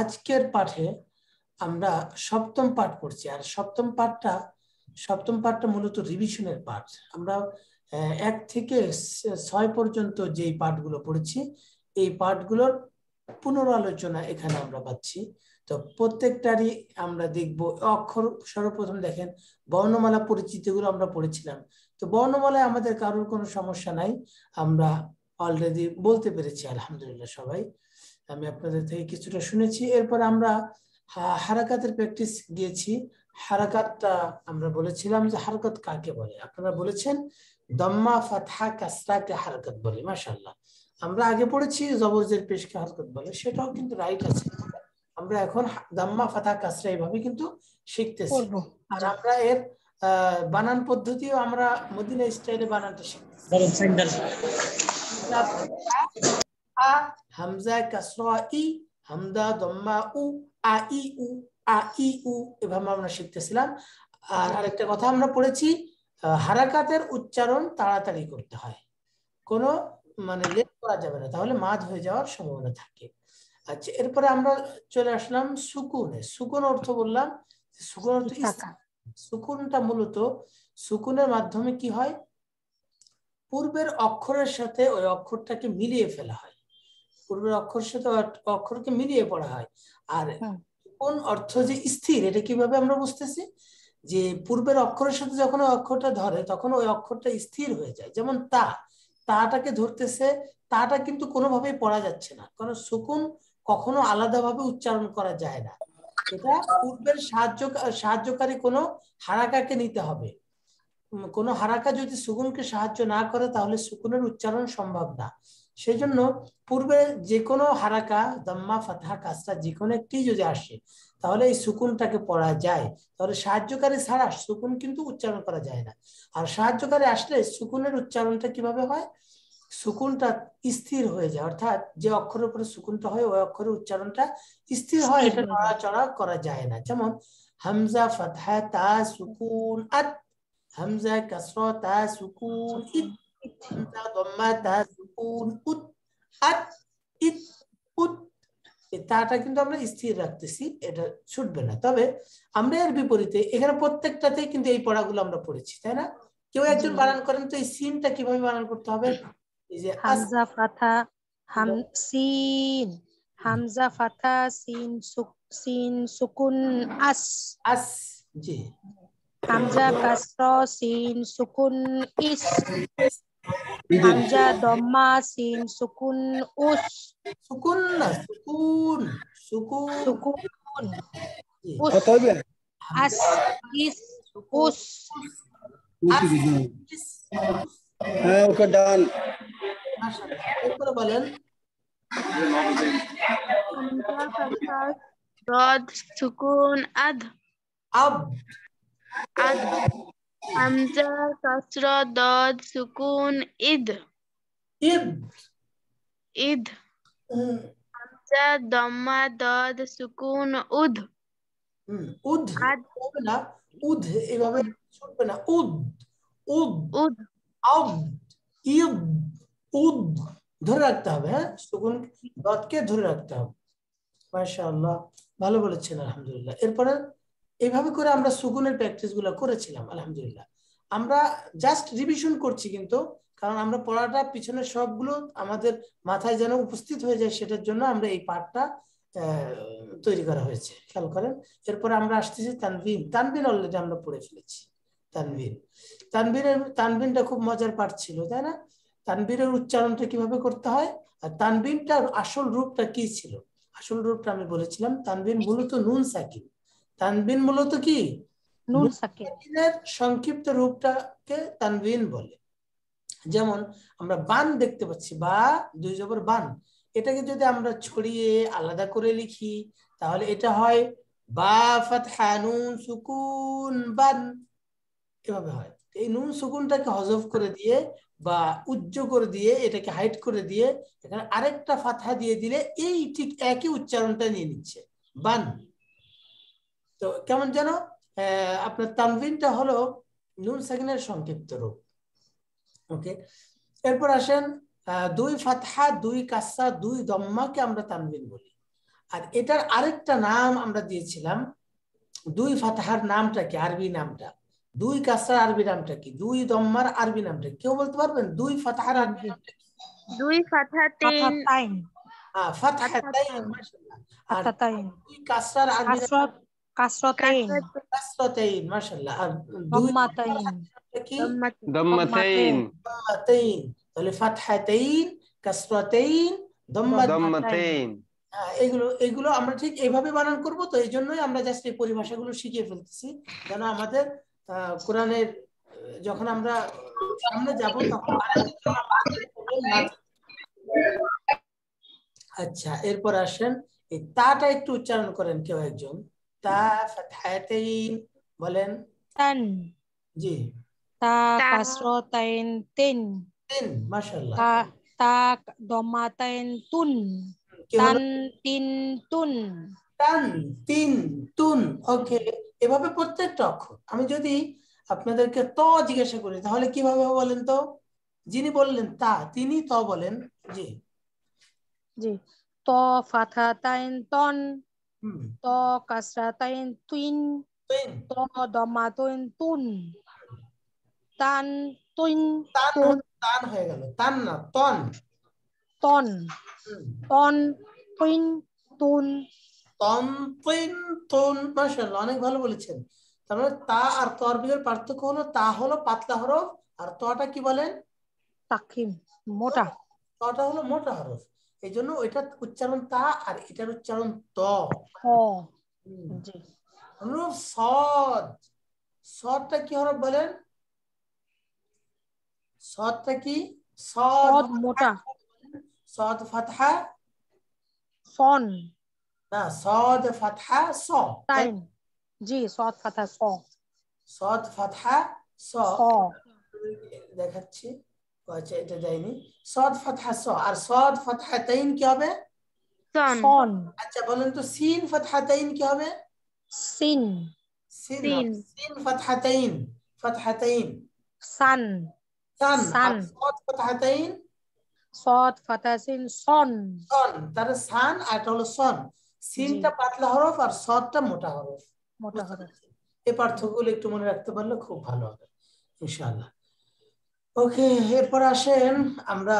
আজকের পাঠে আমরা সপ্তম পাঠ করছি আর সপ্তম পাঠটা সপ্তম পাঠটা মূলত রিভিশনের পাঠ আমরা এক থেকে ছয় পর্যন্ত যেই পাঠগুলো পড়েছি এই পাঠগুলোর পুনরালোচনা এখানে আমরা পাচ্ছি তো প্রত্যেকটারই আমরা দেখব অক্ষর সর্বপ্রথম দেখেন বর্ণমালা পরিচিতিগুলো আমরা পড়েছিলাম তো বর্ণমালায় আমাদের কারোর কোনো সমস্যা নাই আমরা অলরেডি বলতে পেরেছি আলহামদুলিল্লাহ সবাই আমি আপনাদের থেকে কিছুটা শুনেছি এরপর আমরা হারাকাতের প্র্যাকটিস গিয়েছি হারাকাতটা আমরা বলেছিলাম যে হারকাত কাকে বলে আপনারা বলেছেন দম্মা ফাথা কাস্তাকে হারকাত বলে মাসাল্লাহ আমরা আগে পড়েছি জবরজের পেশকে হারকাত বলে সেটাও কিন্তু রাইট আছে আমরা এখন দাম্মা ফাতা কাসরা এইভাবে কিন্তু শিখতেছি আর আমরা এর বানান পদ্ধতিও আমরা মদিনা স্টাইলে বানানটা শিখতেছি आ हमजा কাসরা ই হামদা দম্মা উ আ ই উ আ ই উ এভাবে আমরা শিখতেছিলাম আর আরেকটা কথা আমরা পড়েছি হারাকাতের উচ্চারণ তাড়াতাড়ি করতে হয় কোনো মানে লেট করা যাবে না তাহলে মাদ হয়ে যাওয়ার সম্ভাবনা থাকে আচ্ছা এরপরে আমরা চলে আসলাম সুকুনে সুকুন অর্থ বললাম সুকুন অর্থ সুকুনটা মূলত সুকুনের মাধ্যমে কি হয় পূর্বের অক্ষরের সাথে ওই অক্ষরটাকে মিলিয়ে ফেলা হয় পূর্বের অক্ষর সাথে অক্ষরকে মিলিয়ে পড়া হয় আর হ্যাঁ। কোন অর্থ যে স্থির এটা কিভাবে আমরা বুঝতেছি যে পূর্বের অক্ষরের সাথে যখন ওই অক্ষরটা ধরে তখন ওই অক্ষরটা স্থির হয়ে যায় যেমন তা তাটাকে ধরতেছে তাটা কিন্তু কোনোভাবেই পড়া যাচ্ছে না কারণ সুকুন কখনো আলাদাভাবে উচ্চারণ করা যায় না এটা পূর্বের সাহায্য সাহায্যকারী কোনো হারাকাকে নিতে হবে কোনো হারাকা যদি সুকুনকে সাহায্য না করে তাহলে সুকুনের উচ্চারণ সম্ভব না সেই জন্য পূর্বে যে কোনো হারাকা দম্মা ফাতহা কাজটা যে কোনো একটি যদি আসে তাহলে এই সুকুনটাকে পড়া যায় তাহলে সাহায্যকারী ছাড়া সুকুন কিন্তু উচ্চারণ করা যায় না আর সাহায্যকারী আসলে সুকুনের উচ্চারণটা কিভাবে হয় সুকুনটা স্থির হয়ে যায় অর্থাৎ যে অক্ষরের উপরে সুকুনটা হয় ওই অক্ষরের উচ্চারণটা স্থির হয় এটা নড়াচড়া করা যায় না যেমন হামজা ফাতহা তা সুকুন আত হামজা কাসরা তা সুকুন আচ্ছা। ইত দম্মাতহা তাটা কিন্তু আমরা স্থির রাখতেছি এটা ছুটবে না তবে আমরা এর বিপরীতে এখানে প্রত্যেকটাতে কিন্তু এই পড়াগুলো আমরা পড়েছি তাই না কেউ একজন বানান করেন তো এই সিনটা কিভাবে বানান করতে হবে এই যে হামজা ফাথা হামসিন হামজা ফাথা সিন সুক সিন সুকুন আস আস জি হামজা কাসরা সিন সুকুন ইস Anja Doma, Sin, Sukun, Us. Sukun lah, Sukun. Sukun. Sukun. Iya. Us. As, Is, Us. As, gitu. Is. হ্যাঁ oke ডান করে sukun রদ sukun ad Hamza, Kasra, Dad, Sukun, Id. Id. Id. Mm. Hamza, Dhamma, Dad, Sukun, Ud. Hmm, ud. হবে না উদ এভাবে ছুটবে না উদ উদ ধরে রাখতে হবে হ্যাঁ সুকুন দতকে ধরে রাখতে হবে মাশাআল্লাহ ভালো বলেছেন আলহামদুলিল্লাহ এরপরে এইভাবে করে আমরা সুগুনের গুলো করেছিলাম আলহামদুলিল্লাহ আমরা জাস্ট রিভিশন করছি কিন্তু কারণ আমরা পড়াটা পিছনে সবগুলো আমাদের মাথায় যেন উপস্থিত হয়ে যায় সেটার জন্য আমরা এই পাঠটা তৈরি করা হয়েছে খেয়াল করেন এরপরে আমরা আসতেছি তানবিন তানবিন অলরেডি আমরা পড়ে ফেলেছি তানবিন তানবিনের তানবিনটা খুব মজার পাঠ ছিল তাই না তানবিরের উচ্চারণটা কিভাবে করতে হয় আর তানবিনটার আসল রূপটা কি ছিল আসল রূপটা আমি বলেছিলাম তানবিন মূলত নুন সাকিব তানবিন মূলত কি সংক্ষিপ্ত রূপটাকে তানবিন বলে যেমন আমরা বান দেখতে পাচ্ছি বা দুই জবর বান এটাকে যদি আমরা ছড়িয়ে আলাদা করে লিখি তাহলে এটা হয় বা ফাতহা নুন সুকুন বান এভাবে হয় এই নুন সুকুনটাকে হজব করে দিয়ে বা উজ্জ করে দিয়ে এটাকে হাইট করে দিয়ে এখানে আরেকটা ফাতহা দিয়ে দিলে এই ঠিক একই উচ্চারণটা নিয়ে নিচ্ছে বান তো কেমন যেন আপনার তানভিনটা হলো নুন সাকিনের সংক্ষিপ্ত রূপ ওকে এরপর আসেন দুই ফাতহা দুই কাসা দুই দম্মাকে আমরা তানভিন বলি আর এটার আরেকটা নাম আমরা দিয়েছিলাম দুই ফাতহার নামটা কি আরবি নামটা দুই কাসার আরবি নামটা কি দুই দম্মার আরবি নামটা কেউ বলতে পারবেন দুই ফাতহার আরবি নামটা কি দুই ফাতহাতাইন হ্যাঁ ফাতহাতাইন মাশাআল্লাহ আর দুই কাসার আরবি কাসরতাইন কাসরতাইন মাশাআল্লাহ দম্মাতাইন হ্যাঁ, এগুলো এগুলো আমরা ঠিক এইভাবে বানান করব তো এই জন্যই আমরা জাস্ট এই পরিভাষাগুলো শিখিয়ে ফেলতেছি যেন আমাদের কোরআনের যখন আমরা সামনে যাব তখন আচ্ছা এরপর আসেন এই তাটা একটু উচ্চারণ করেন কেউ একজন তা ফাতহাতাইন বলেন তান জি তা কাসরাতাইন তিন তিন মাশাআল্লাহ তা দমাতাইন তুন তান তিন তুন তান তিন তুন ওকে এভাবে প্রত্যেকটা অক্ষর আমি যদি আপনাদেরকে ত জিজ্ঞাসা করি তাহলে কিভাবে বলেন তো যিনি বললেন তা তিনি ত বলেন জি জি ত তাইন তন Hmm. To kasratain twin. Twin. To doma twin tun. Tan twin. Tan tun. tan হয়ে গেল tan না ton. Ton. Hmm. Ton twin tun. তন তিন তন মাশাআল্লাহ অনেক ভালো বলেছেন তার মানে তা আর তর বিলের পার্থক্য হলো তা হলো পাতলা হরফ আর তটা কি বলেন তাকিম মোটা তটা হলো মোটা হরফ এই জন্য ওইটা উচ্চারণ তা আর এটার উচ্চারণ ত অনুরূপ সদ সদটা কি হরফ বলেন সদটা কি সদ মোটা সদ ফাতহা সন না সদ ফাতহা স জি সদ ফাতহা স সদ ফাতহা স দেখাচ্ছি আচ্ছা এটা যায়নি সদ স আর সদ তাইন কি হবে সন আচ্ছা বলেন তো সিন তাইন কি হবে সিন সিন সিন তাইন তাইন সান সান সান সদ তাইন সদ সিন সন সন তার সান আর হলো সন সিনটা পাতলা হরফ আর সদটা মোটা হরফ মোটা হরফ এই একটু মনে রাখতে পারলে খুব ভালো হবে ইনশাআল্লাহ ওকে এরপর আসেন আমরা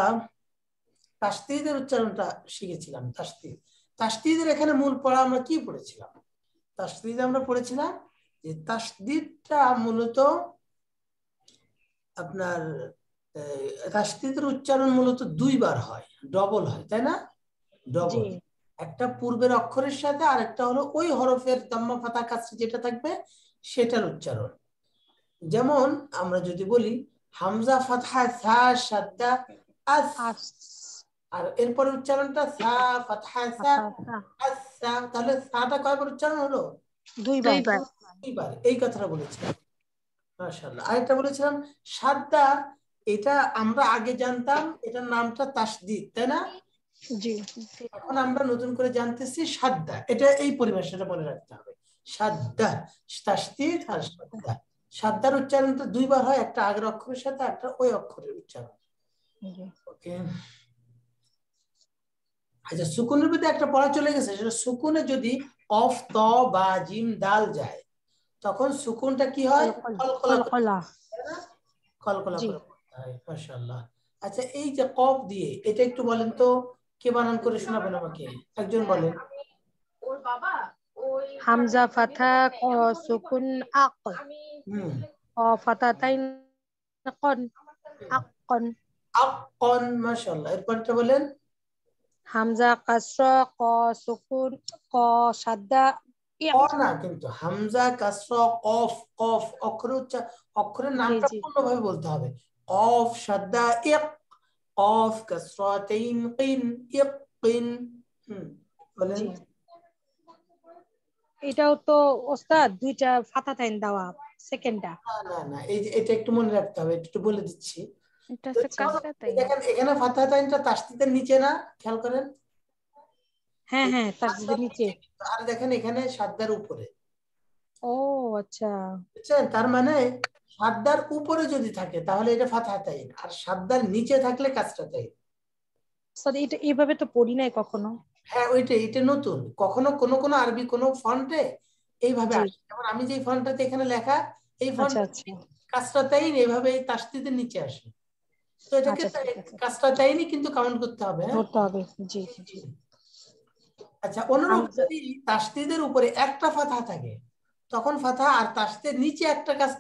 তাস্তিদের উচ্চারণটা শিখেছিলাম তাস্তিদ তাস্তিদের এখানে মূল পড়া আমরা কি পড়েছিলাম তাস্তিদ আমরা পড়েছিলাম যে তাস্তিদটা মূলত আপনার তাস্তিদের উচ্চারণ মূলত দুইবার হয় ডবল হয় তাই না ডবল একটা পূর্বের অক্ষরের সাথে আর একটা হলো ওই হরফের দম্মা ফাতা কাছে যেটা থাকবে সেটার উচ্চারণ যেমন আমরা যদি বলি হামজা ফাথা সা সাদ্দা আস আর এরপর উচ্চারণটা সা ফাথা সা আস সা তাহলে সাটা কয়বার উচ্চারণ হলো দুইবার দুইবার এই কথাটা বলেছি মাশাআল্লাহ আরেকটা বলেছিলাম সাদ্দা এটা আমরা আগে জানতাম এটার নামটা তাসদিদ তাই না জি এখন আমরা নতুন করে জানতেছি সাদ্দা এটা এই পরিভাষাটা মনে রাখতে হবে সাদ্দা তাসদিদ আর সাদ্দা সাদ্দার উচ্চারণ তো দুইবার হয় একটা আগের অক্ষরের সাথে একটা ওই অক্ষরের উচ্চারণ ওকে আচ্ছা সুকুনের প্রতি একটা পড়া চলে গেছে সেটা সুকুনে যদি অফ ত বা জিম ডাল যায় তখন সুকুনটা কি হয় আচ্ছা এই যে কফ দিয়ে এটা একটু বলেন তো কে বানান করে শোনাবেন আমাকে একজন বলেন ওর বাবা ওই হামজা ফাথা সুকুন আক আমি Hmm. Oh, fatatain akon. Akon. Akon, mashallah. এরপরটা বলেন হামজা কাসরা ক সুকুন ক সাদ্দা ক না কিন্তু হামজা কাসরা কফ কফ অক্ষর অক্ষরের নামটা পূর্ণভাবে বলতে হবে কফ সাদ্দা ইক কফ কাসরা তাইন কিন ইক কিন বলেন এটাও তো ওস্তাদ দুইটা ফাতা তাইন দেওয়া সেকেন্ডটা না না এটা একটু মনে রাখতে হবে একটু বলে দিচ্ছি এটা হচ্ছে কাসরাতাই দেখেন নিচে না খেয়াল করেন হ্যাঁ হ্যাঁ তাসদীদের আচ্ছা, নিচে আর দেখেন এখানে সাদ্দার উপরে ও আচ্ছা বুঝছেন তার মানে সাদদার উপরে যদি থাকে তাহলে এটা ফাতহাতাইন আর সাদদার নিচে থাকলে কাসরাতাইন স্যার এটা এইভাবে তো পড়ি নাই কখনো হ্যাঁ ওইটা এটা নতুন কখনো কোনো কোনো আরবি কোনো ফন্টে এইভাবে আসে যেমন আমি যে ফন্টটাতে এখানে লেখা এই আচ্ছা, ফন্ট আচ্ছা। কাজটাতেই এইভাবে তাসতিদের নিচে আসে তো এটাকে আচ্ছা, কাজটাতেই কিন্তু কাউন্ট করতে হবে করতে হ্যাঁ? হবে জি আচ্ছা অনুরূপ যদি তাসতিদের উপরে একটা ফাথা থাকে তখন ফাথা আর তাসতের নিচে একটা কাজ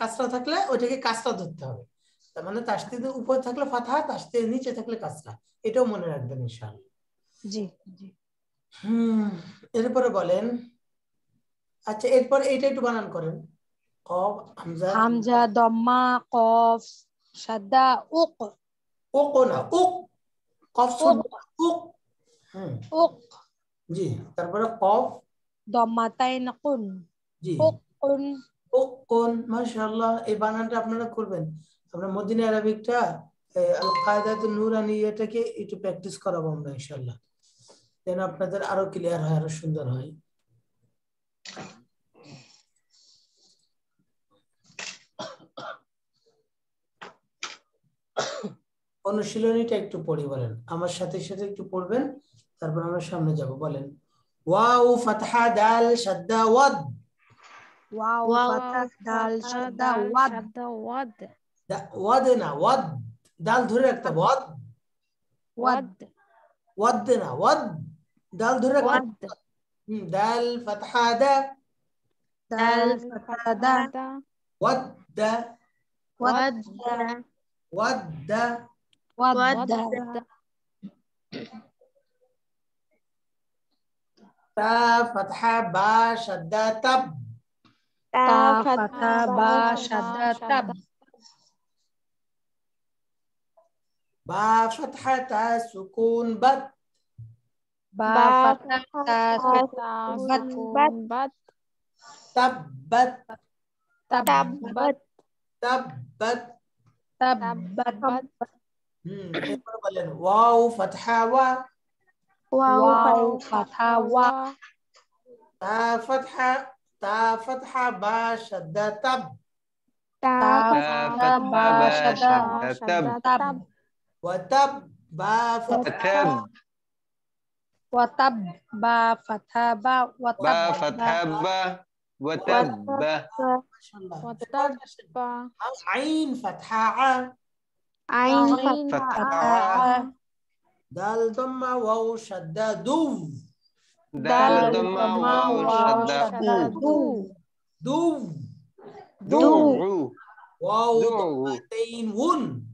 কাজটা থাকলে ওটাকে কাজটা ধরতে হবে তার মানে তাসতিদের উপর থাকলে ফাথা তাসতির নিচে থাকলে কাজটা এটাও মনে রাখবেন ইনশাআল্লাহ জি জি হুম এরপরে বলেন আচ্ছা এরপর এইটা একটু বানান করেন কফ হামজা হামজা দম্মা কফ সাদা উক উক না উক কফ উক উক জি তারপরে কফ দম্মাতাইন কুন জি উক কুন উক কুন মাশাআল্লাহ এই বানানটা আপনারা করবেন আমরা মদিনা আরবিকটা আল কায়দাতুন নূরানি এটাকে একটু প্র্যাকটিস করাবো আমরা ইনশাআল্লাহ যেন আপনাদের আরো ক্লিয়ার হয় আরো সুন্দর হয় অনুশীলনীটা একটু পড়ি বলেন আমার সাথে সাথে একটু পড়বেন তারপর আমরা সামনে যাব বলেন ওয়াও ফাতহা দাল শাদ্দা ওয়াদ ওয়াদ ওয়াদ ওয়াদ ওয়াদ ধরে ওয়াদ ওয়াদ ওয়াদ ওয়াদ دال فتحة دا دال فتحة دا ود ود ود ود تا فتحة با شدة تب تا فتحة با شدة تب با فتحة سكون بد با فتبت تبت تبت تبت تبت واو فتحة و واو فتحة و تا فتحة تا فتحة با شدة تب تا فتحة با شدة تب وتب با فتحة وتب با فتح با وتب با فتح با وتب وتب عين فتحة عين فتحة دال ضمة واو شدة دوف دال ضمة واو شدة دوف دوف دوف واو ضمتين ون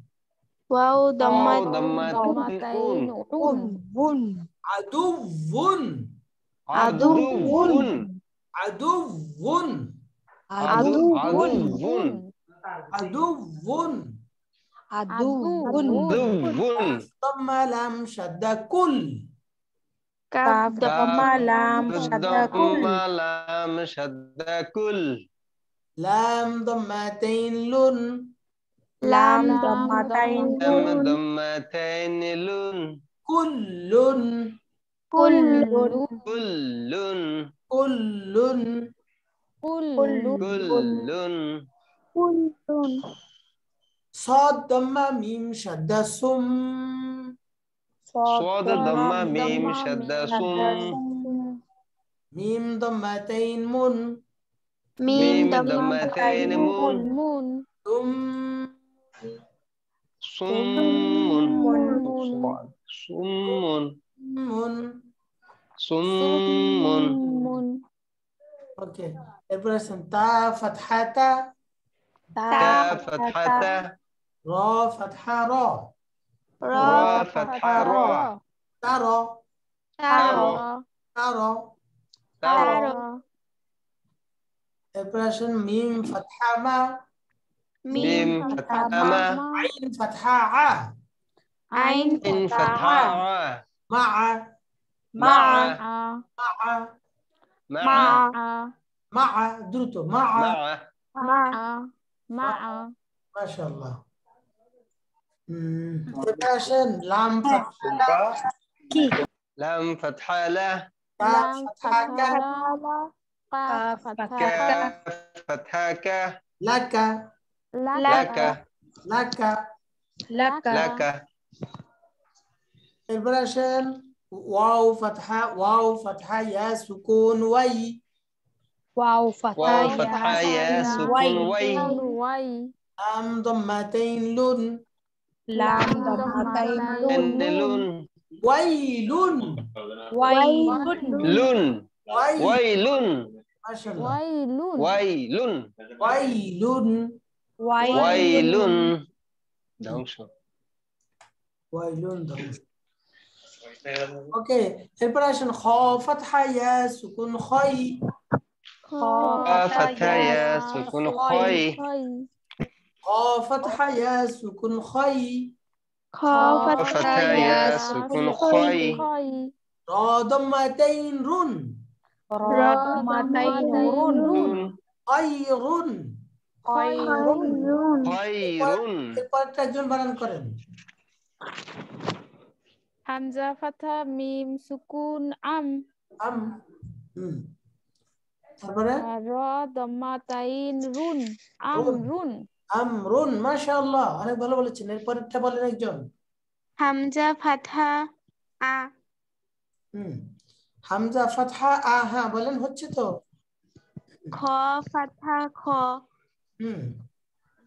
واو ضمتين ون ون عدو عدو عدو عدو عدو عدو عدو ما لم شد كل كعبد ما لم شد كل ما شد كل لام ضمتين لون لام ضمتين لون ضمتين لن كل كل كل كل كل كل صاد ضمة ميم شد سم صاد ضمة ميم شد سم ميم ضمتين من ميم ضمتين من من صم صم صم সুমুন ওকে এরপর আসেন তা ফাতহাতা তা ফাতহাতা র ফাতহা র র ফাতহা র তার তার তার তার এরপর আসেন মিম ফাতহা মা মিম ফাতহা মা আইন ফাতহা আ আইন ফাতহা আ مع مع مع مع مع مع درتو مع مع مع ما شاء الله فاشن لام فتحة لام فتحة لا فتحة لا فتحك لك لك لك لك لك البراشل واو فتحة واو فتحة يا سكون وي واو فتحة واو فتحة يا سكون وي, وي. لام ضمتين لون لام ضمتين لون لون وي لون ويل ويل ويل ويل ويل ويل دهوشة ويل دهوشة اوكي এরপর আসেন খ ফাতহা ইয়া সুকুন খাই খ ফাতহা ইয়া সুকুন খাই খ ফাতহা ইয়া সুকুন খাই খ ফাতহা ইয়া সুকুন খাই র দমাতাইন রুন র দমাতাইন রুন খায়রুন খায়রুন খায়রুন এরপর একজন বানান করেন হামজা ফাথা মিম সুকুন আম আম তারপরে র দম্মা তাইন রুন আম রুন আম রুন মাশাআল্লাহ অনেক ভালো বলেছেন এরপরটা বলেন একজন হামজা ফাথা আ হুম হামজা ফাথা আ হ্যাঁ বলেন হচ্ছে তো খ ফাথা খ হুম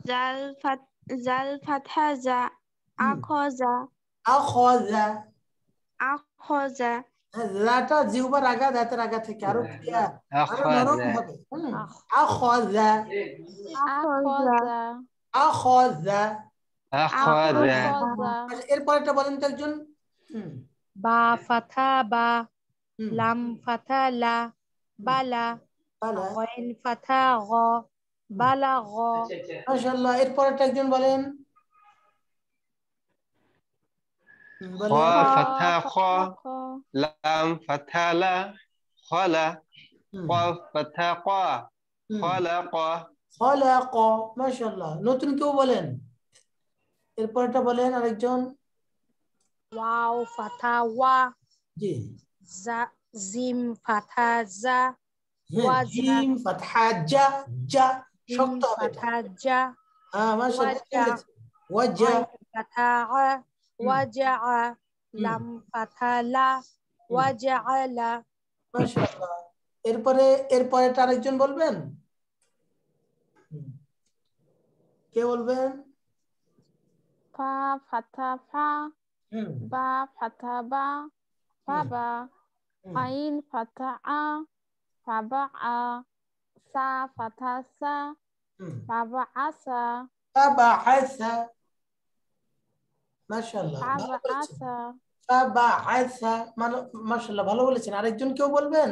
জাল ফাথা জাল ফাথা জা আ খ জা أخذ أخذ লাটা জিহ্বার আগা দাঁতের আগা থেকে আরো আরো নরম হবে أخذ أخذ أخذ এরপরটা বলেন তো একজন বা ফাথা বা লাম ফাথা লা বালা غين فتاغ بلغ ما شاء الله এরপর একটা একজন বলেন خو فتح خو لام فتح لا خلا خو فتح خو خلا خو خلا خو ما شاء الله نوتن كيو بولن إيربارتا بولن على جون واو فتح وا جي زا زيم فتح زا زيم فتح جا جا شو فتح جا آه ما شاء الله وجا فتح waja'a lam ফাথালা ওয়াজআলা মাশাআল্লাহ এরপরে এরপরে তার একজন বলবেন কে বলবেন ফা ফাথা ফা বা ফাথা বা ফাবা বা আইন ফাথা আ ফাবা আ সা ফাথা সা ফা আসা আসা মাশাআল্লাহ ফাবাআসা মানে মাশাআল্লাহ ভালো বলেছেন আরেকজন কেউ বলবেন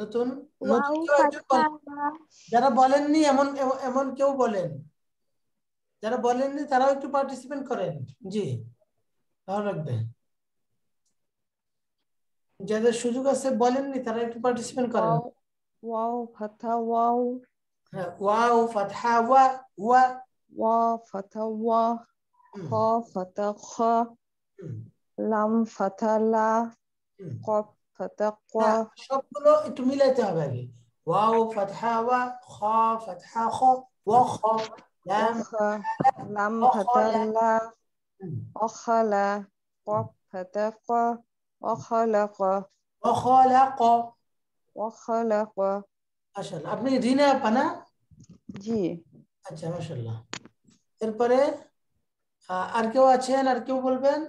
নতুন নতুন কেউ একজন যারা বলেননি এমন এমন কেউ বলেন যারা বলেননি তারাও একটু পার্টিসিপেট করেন জি ভালো লাগবে যাদের সুযোগ আছে বলেননি তারা একটু পার্টিসিপেট করেন ওয়াও ফাতা ওয়াও হ্যাঁ ওয়াও ফাতা ওয়া ওয়া ওয়া ফাতা ওয়া خ فت خ لم فت لا ق فت ق شبلو তুমি লাইতে হবে আগে واو فتحا و خ فتحا خ و خ لم لم فت لا اخلا ق فت ق اخلق اخلق اخلق ما شاء الله আপনি রিনা পানা জি আচ্ছা ماشاء الله এরপরে আর কেউ আছেন আর কেউ বলবেন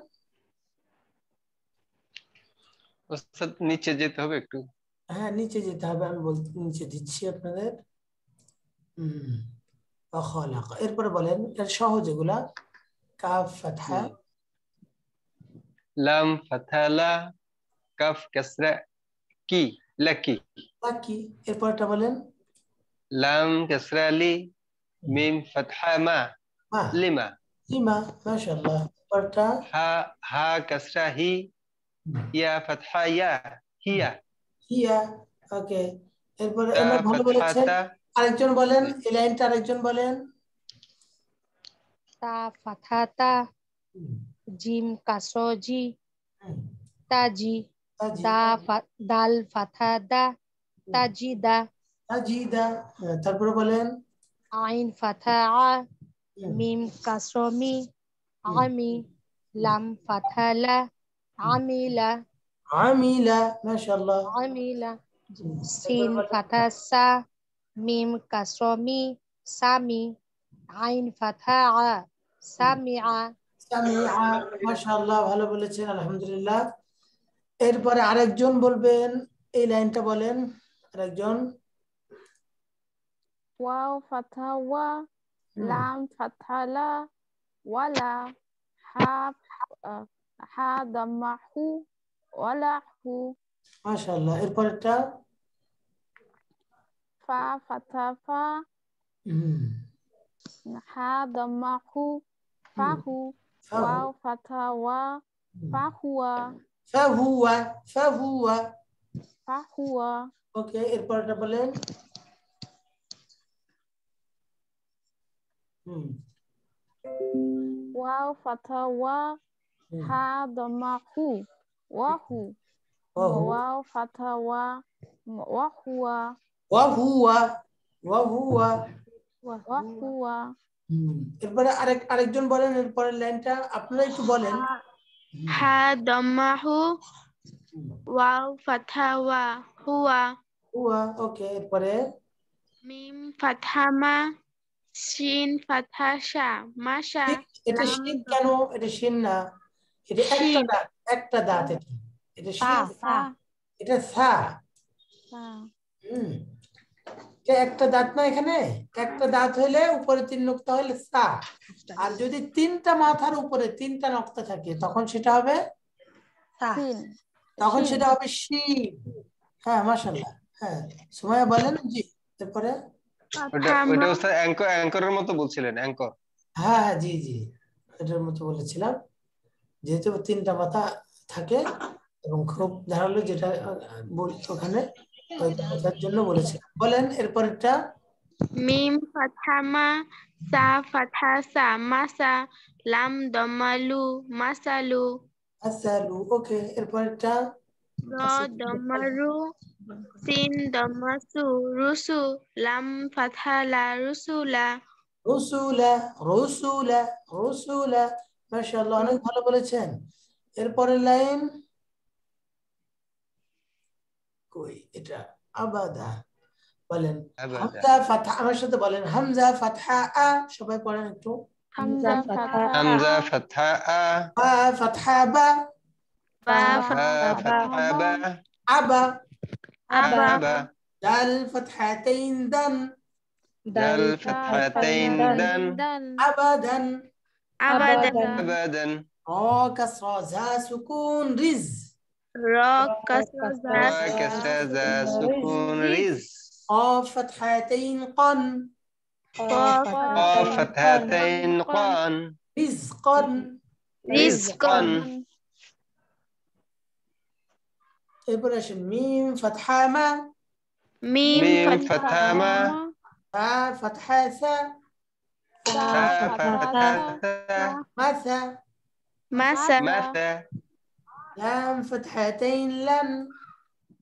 নিচে যেতে হবে একটু হ্যাঁ নিচে যেতে হবে আমি বলতে নিচে দিচ্ছি আপনাদের এরপরে বলেন এর সহজ এগুলা কাফ ফাথা লাম ফাথালা কাফ কাসরা কি লাকি লাকি এরপরটা বলেন লাম কাসরা লি মিম ফাতহা মা লিমা كيما ما شاء الله قرأت ها ها كسرة هي يا فتحة তাজি দা দাল ফাথাদা তারপরে বলেন আইন ফাথা মিম কাসরমি আমি লাম ফাথালা আমিলা আমিলা মাশাআল্লাহ আমিলা সিন ফাতাসা মিম কাসরমি সামি আইন ফাথা সামিআ সামিআ মাশাআল্লাহ ভালো বলেছেন আলহামদুলিল্লাহ এরপরে আরেকজন বলবেন এই লাইনটা বলেন আরেকজন ওয়াও ফাথা ওয়া لام فتحة لا ولا حاب হা দাম্মা হু ওয়ালা হু মাশাআল্লাহ এরপরটা ফা ফাতা ফা হা দাম্মা হু ফা হু ওয়াও ফাতা ওয়া ফা হুয়া ফা হুয়া ফা হুয়া ফা হুয়া ওকে এরপরটা বলেন Hmm. Wa fata wa hmm. ha dhamma hu wa hu wa fata wa wa huwa wa huwa wa huwa wa huwa এরপরে আরেক আরেকজন বলেন এরপরে লাইনটা আপনারা একটু huwa huwa ওকে এরপরে mim fatama Shin Fatasha, Masha. It is Shin Kano, it is Shin. It একটা দাঁত Dat. It is Shin. It is Sa. একটা দাঁত না এখানে একটা দাঁত হলে উপরে তিন নোক্তা হলে সা আচ্ছা। আর যদি তিনটা মাথার উপরে তিনটা নক্তা থাকে তখন সেটা হবে তখন সেটা হবে শিন হ্যাঁ মাসাল্লাহ হ্যাঁ সময় বলেন জি তারপরে ওটা ওটা ওস্তাদ অ্যাঙ্করের মতো বলছিলেন অ্যাঙ্কর হ্যাঁ জি জি এটার মতো বলেছিলাম যেহেতু তিনটা পাতা থাকে এবং খুব ধারালো যেটা ওখানে জন্য বলেছিলাম বলেন এরপরটা মিম ফাথামা সা ফাথা সা মাসা লাম দমালু মাসালু আসালু ওকে এরপরটা র দমারু Sin damasu rusu fathala rusula রসুলা রসুলা রসুলা মাশাআল্লাহ অনেক ভালো বলেছেন এরপরের লাইন কই এটা আবাদা বলেন হামজা ফাতহা আমার সাথে বলেন হামজা ফাতহা আ সবাই পড়েন একটু হামজা ফাতহা হামজা ফাতহা আ ফাতহা বা বা ফাতহা বা আবা أبا دل فتحتين دن دل فتحتين دن أبدا أبدا أبدا را كسرى ذا سكون رز را كسرى ذا سكون رز قاف فتحتين قن قاف فتحتين قن رزقا رزقا ابرش ميم فتحة ما ميم فتحة ما فا فتحة سا تا فتحة لام فتحتين لم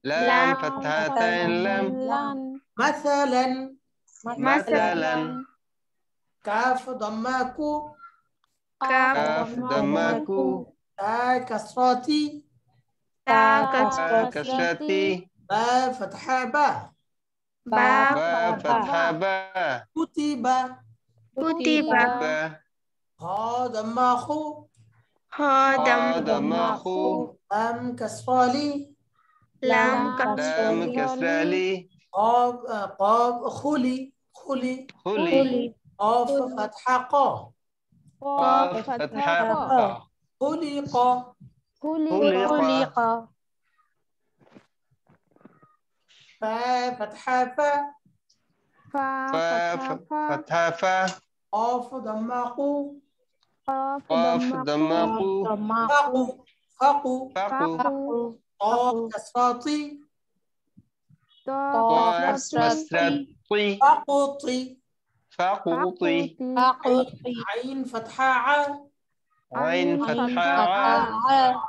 لام فتحتين لم مثلا مثلا كاف ضمكو كاف ضمكو تا كسراتي كشفتي با فتحة با با فتحة با كتب كتب خا ضمة خو خا ضمة خو لم كسرالي لم كسرة قاب قاب خولي خولي خولي قاف فتحة قا قاف فتحة قا خلق خلق فا فتحة فا فا فتحة فا قاف ضماقو قاف ضماقو فاقو فاقو فاقو قاف كسفاطي قاف كسفاطي فاقوطي فاقوطي فاقوطي عين فتحة عين فتحة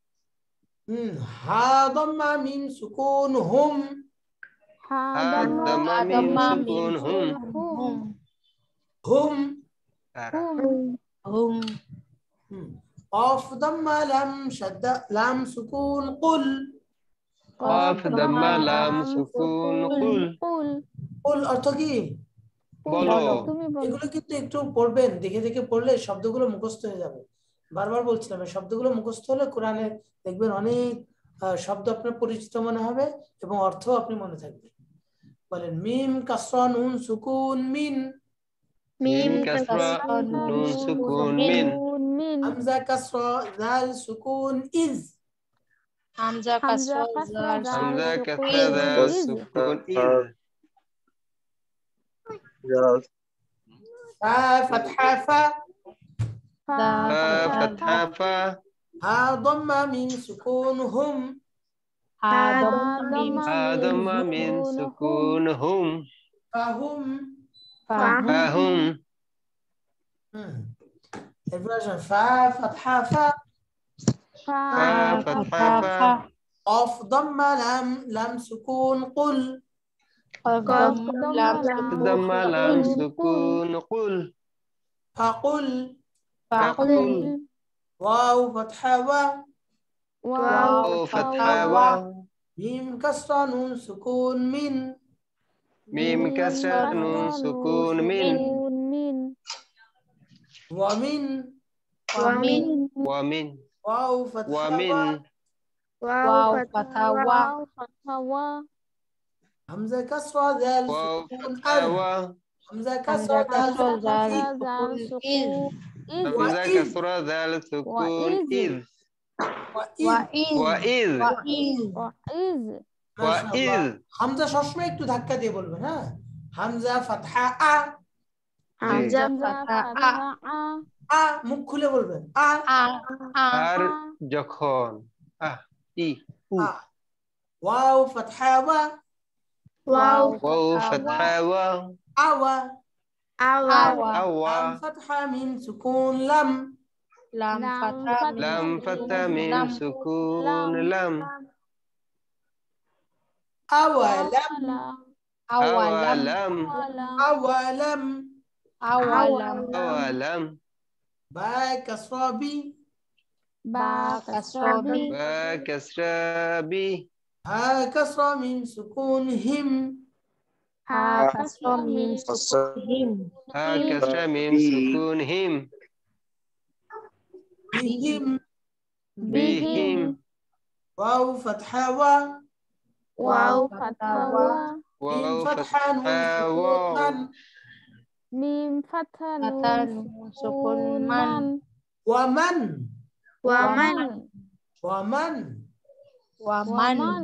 হা মিম সুকুন হুম হুম হুম হুম অর্থ কি এগুলো কিন্তু একটু পড়বেন দেখে দেখে পড়লে শব্দগুলো মুখস্থ হয়ে যাবে বারবার বলছিলাম শব্দগুলো মুখস্থ হলে কোরআনে দেখবেন অনেক শব্দ আপনার পরিচিত মনে হবে এবং অর্থ আপনি মনে থাকবে বলেন মিম কাসন উন সুকুন মিন মিম সুকুন মিন হামজা সুকুন ইজ হামজা হামজা সুকুন ইজ ফা ফাতহা ফা فتحة فا ها ضم من سكونهم ها ضم من سكونهم فهم فهم الفيرجن فا فتحة فا فا فتحة فا قف ضم لم لم سكون قل قف ضم لم سكون قل فقل فقل واو فتحة وا واو فتحة وا ميم كسرة نون سكون من ميم كسرة نون سكون من ومن ومن ومن واو فتحة وا واو فتحة وا همزة كسرة ذال سكون أر همزة كسرة ذال سكون إذ فإذا كثر ذلك سكون إذ وإذ وإذ وإذ হামজা সবসময় একটু ধাক্কা দিয়ে বলবেন হ্যাঁ হামজা ফাতহা আ হামজা ফাতহা আ আ মুখ খুলে বলবেন আ আর যখন আ ই উ ওয়াও ফাতহা ওয়া ওয়াও ওয়াও ফাতহা ওয়া আওয়া أو أو لام فتحة من سكون لم لام فتحة لام فتحة من سكون لم أولم أولم أولم أولم أولم باء كسرة بي باء كسرة بي باء كسرة بي ها كسرة من سكون هم Hakasra ah, min sukunhim. Hakasra min sukunhim. Ah, Bihim. Bihim. Waw fathawa. Waw fathawa. Waw fathawa. Mim fathan sukunman. Waman. Waman. Waman. Waman. Waman.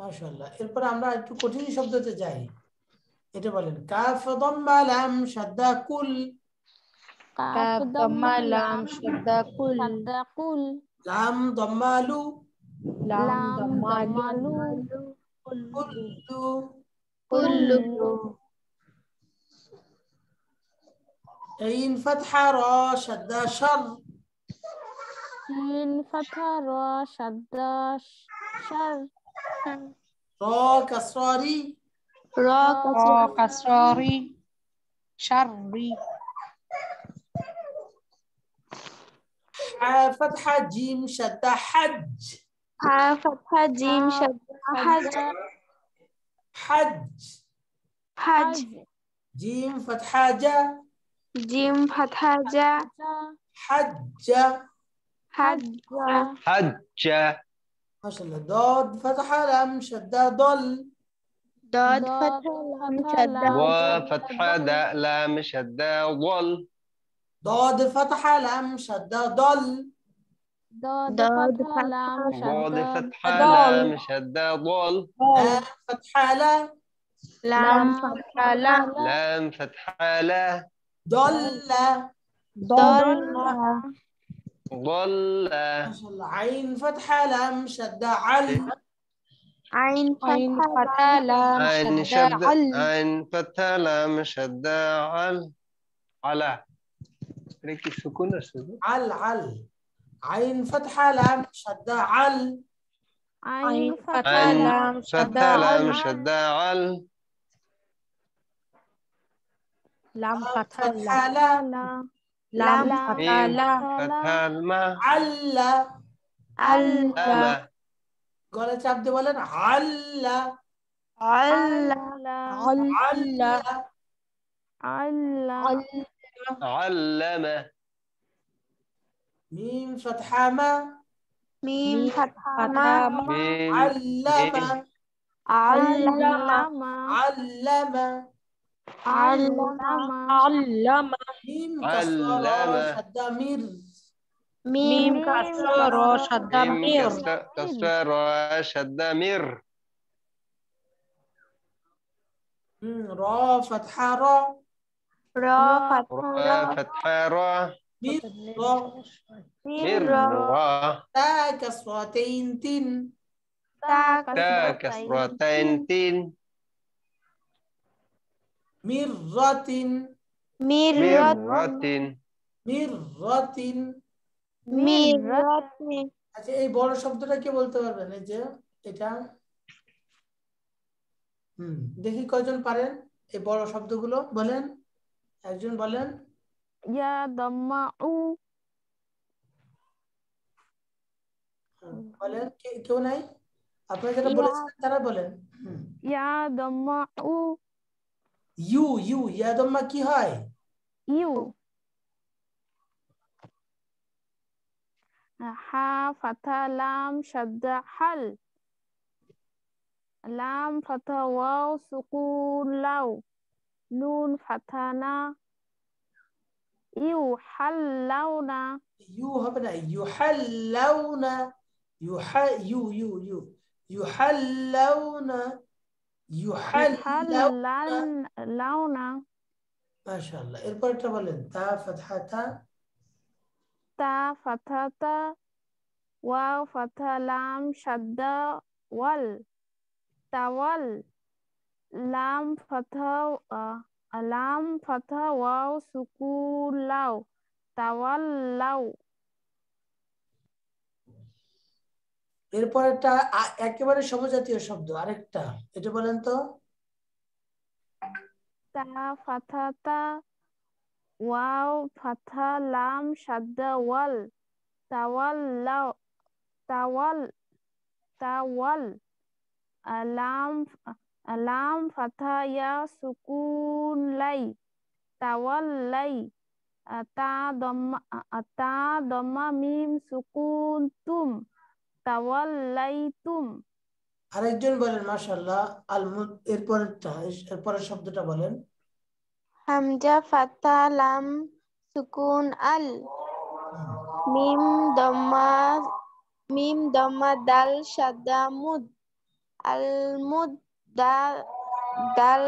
মাশাআল্লাহ এরপর আমরা একটু কঠিন শব্দতে যাই এটা বলেন কাফ দম্মা লাম শাদ্দা কুল কাফ দম্মা লাম শাদ্দা কুল শাদ্দা কুল লাম দম্মালু লাম দম্মালু কুল্লু কুল্লু عين فتحة را شدة شر عين فتحة را شدة شر را كسراري را كسراري شري فتحة جيم شدة حج فتحة جيم شدة حج حج حج جيم فتحة جا جيم فتحة جا حج حج حج حصل الضاد فتح لام شد ضل ضاد فتح لام شد وفتح داء لام شد ضل ضاد فتح لام شد ضل ضاد فتح لام شد ضل لام فتح لا لام فتح لا لام فتح لا ضل ضل ضل عين فتحة لم شد عل إيه. عين فتحة لم شد عل عين فتحة لم شد عل على عليك سكون السكون عل عل عين فتحة لم شد عل عين فتحة لم شد عل, لام عل. لم فتحة لم لم تعلم عل علم গলা চাপ দিয়ে বলেন আল্লাহ আল্লাহ আল্লাহ আল্লাহ علم ميم فتحة ما ميم فتحة ما علم علم علم علم علم علم كسرة ميم كسرة شدة مير كسرة شدة مير را فتحة را را فتحة را مير را تا كسرتين تين تا كسرتين تين মিররাতিন মিররাতিন মিররাতিন মিররাতিন আচ্ছা এই বড় শব্দটা কে বলতে পারবেন এই যে এটা হুম দেখি কয়জন পারেন এই বড় শব্দগুলো বলেন একজন বলেন ইয়া দাম্মাউ বলেন কেউ নাই আপনারা যারা বলেছেন তারা বলেন ইয়া উ ইউ ইউ ইয়া দম্মা কি হয় ইউ হা ফাথা লাম শাদ্দা হাল লাম ফাথা ওয়াও সুকুন লাউ নুন ফাথা না يحلون يو هبنا يحلون يح يو يو يو يحلون يحلون মাশাআল্লাহ এরপরটা বলেন তা ফাতহাতা তা ফাতহাতা ওয়াও ফাতহা লাম শাদ্দা ওয়াল তাওয়াল লাম ফাতহা লাম ফাতহা ওয়াও সুকুন লাও তাওয়াল লাও একটা একেবারে সমজাতীয় শব্দ আরেকটা এটা বলেন তো তা ওয়াও ফাথা লাম সাদ্দা ওয়াল তাওয়াল লাও তাওয়াল তাওয়াল লাম লাম ফাথা ইয়া সুকুন লাই তাওয়াল লাই তা দম্মা তা দম্মা মিম সুকুন তুম তাওয়াল্লাইতুম আরেকজন বলেন মাশাআল্লাহ আল এরপরেরটা এরপরের শব্দটা বলেন হামজা ফাতা লাম সুকুন আল মিম দম্মা মিম দম্মা দাল সাদা মুদ আল মুদ দাল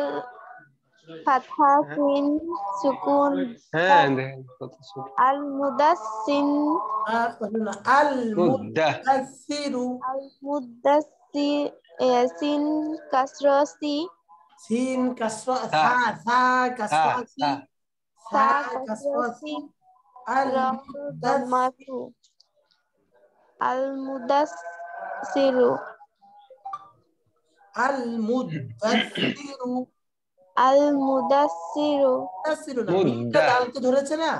fathah sin sukun al mudassin al mudassiru al mudassi eh, sin kasrosi sin kasrosi sa kasrosi sa kasrosi al mudassiru al mudassiru al mudassiru আল মুদাসিরু মুদাসিরু না মিমটা তো ধরেছে না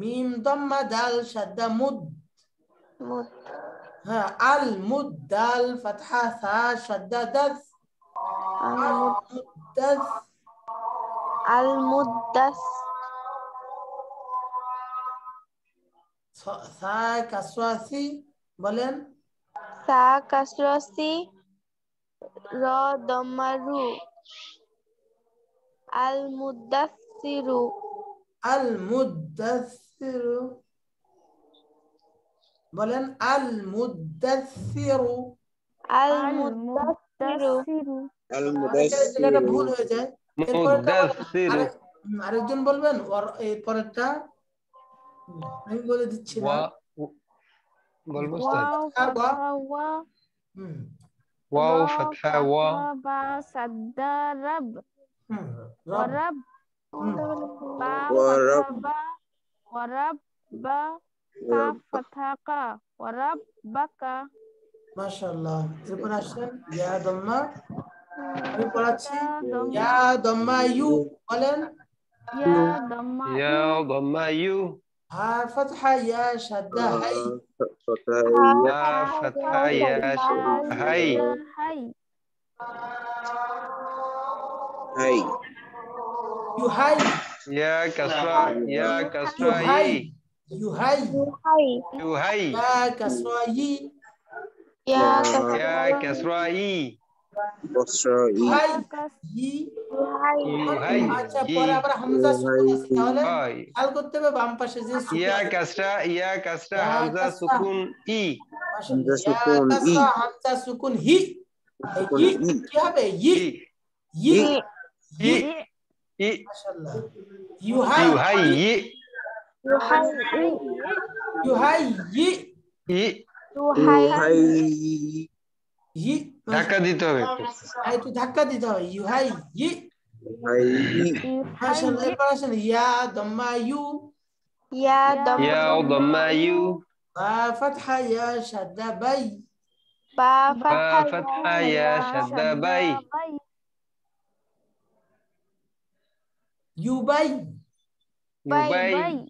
মিম দম্মা দাল শাদ্দা মুদ মুদ হ্যাঁ আল মুদ দাল ফাতহা সা শাদ্দা দাস আল মুদাস আল মুদাস সা কাসওয়াসি বলেন সা কাসওয়াসি র দম্মা রু المدثر المدثر বলেন আল মুদাসসিরু আল মুদাসসিরু আল মুদাসসিরু এটা ভুল হয়ে যায় মুদাসসিরু আরেকজন বলবেন এর পরেরটা আমি বলে দিচ্ছি না বলবো স্যার ওয়াও ফাতহা ওয়া বা সাদ্দা রাব ورب ورب ورب ورب بكا ما شاء الله এরপর يا ইয়া দম্মা আমি পড়াচ্ছি ইয়া দম্মা ইউ বলেন ها فتحة يا شدة هاي فتحة يا شد هاي Hi. You hi. Yeah, Kaswa. Yeah, Kaswa. You hi. You hi. yi. Ya kasra. Ya kasra yi. বাম পাশে যে ইয়া কাসরা ইয়া কাসরা কি হবে Yi, yuhayyi yuhayyi yuhayyi yuhayyi yuhayyi yuhayyi yuhayyi yuhayyi dhakka dite hobe ai tu dhakka dite hobe yuhayyi yuhayyi hasan e parashan ya damma yu ya damma ya damma yu ya, ba fatha ya shadda bai ba fatha ya shadda bai يوباي يوباي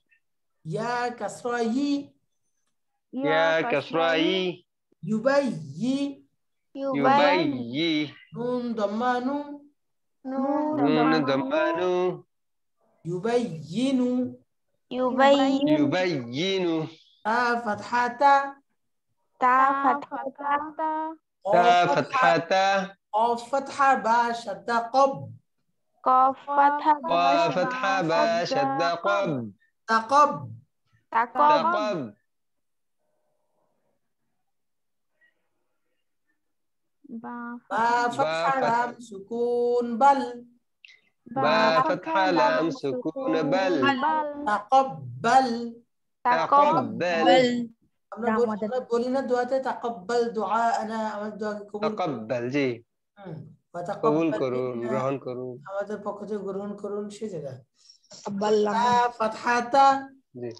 يا كسراي يا كسرائي يوباي يوباي نون دمانو نون ضمان يوباي يبين يبين تا فتحة تا فتحة تا فتحة قاف فتحة باء شدة قب قاف فتحة فتحة با شد قب تقب تقب با فتحة لام سكون بل با فتحة لام سكون بل تقبل تقبل قولي دعاء تقبل دعاءنا تقبل جي কবুল করুন গ্রহণ করুন আমাদের পক্ষ থেকে গ্রহণ করুন সেই জায়গা ফাতহাতা জি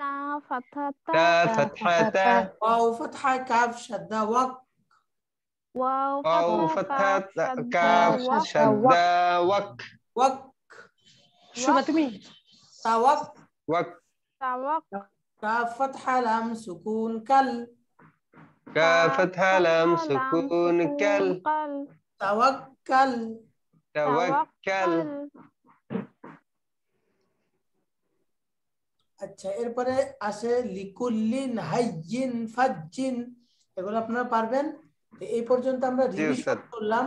তা ফাতহাতা তা ফাতহাতা ওয়াও ফাতহা কাফ ওয়াক لام سكون كل لام سكون كل tawakkal tawakkal আচ্ছা এরপরে আছে লিকুল্লিন হাইজিন ফাজিন এগুলো আপনারা পারবেন এই পর্যন্ত আমরা রিভিশন করলাম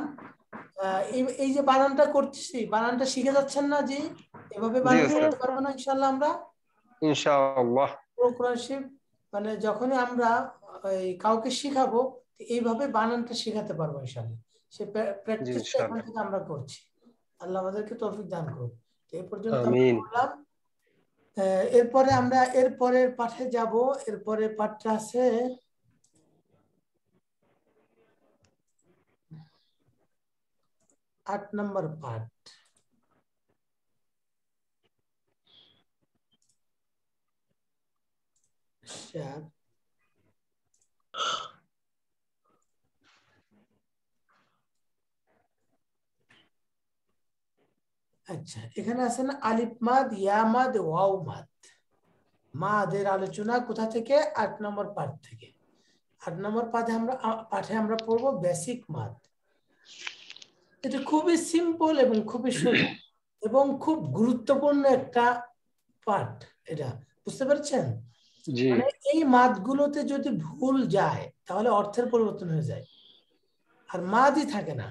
এই যে বানানটা করছি বানানটা শিখে যাচ্ছেন না যে এভাবে বানান করতে পারবো না ইনশাআল্লাহ আমরা ইনশাআল্লাহ প্রোকুরানশিপ মানে যখনই আমরা কাউকে শিখাবো এইভাবে বানানটা শিখাতে পারবো ইনশাআল্লাহ সে প্র্যাকটিসটা এখন থেকে আমরা করছি আল্লাহ আমাদেরকে তৌফিক দান করুন এই পর্যন্ত বললাম এরপরে আমরা এরপরের পাঠে যাব এরপরে পাঠটা আছে আট নম্বর পাঠ শেয়ার আচ্ছা। আচ্ছা এখানে আছে না আলিফ মাদ ইয়ামাদ ওয়াও মাদ মাদের আলোচনা কোথা থেকে আট নম্বর পাঠ থেকে আট নম্বর পাঠে আমরা পাঠে আমরা পড়বো বেসিক মাদ এটা খুবই সিম্পল এবং খুবই সুন্দর এবং খুব গুরুত্বপূর্ণ একটা পাঠ এটা বুঝতে পারছেন মানে এই গুলোতে যদি ভুল যায় তাহলে অর্থের পরিবর্তন হয়ে যায় আর মাদই থাকে না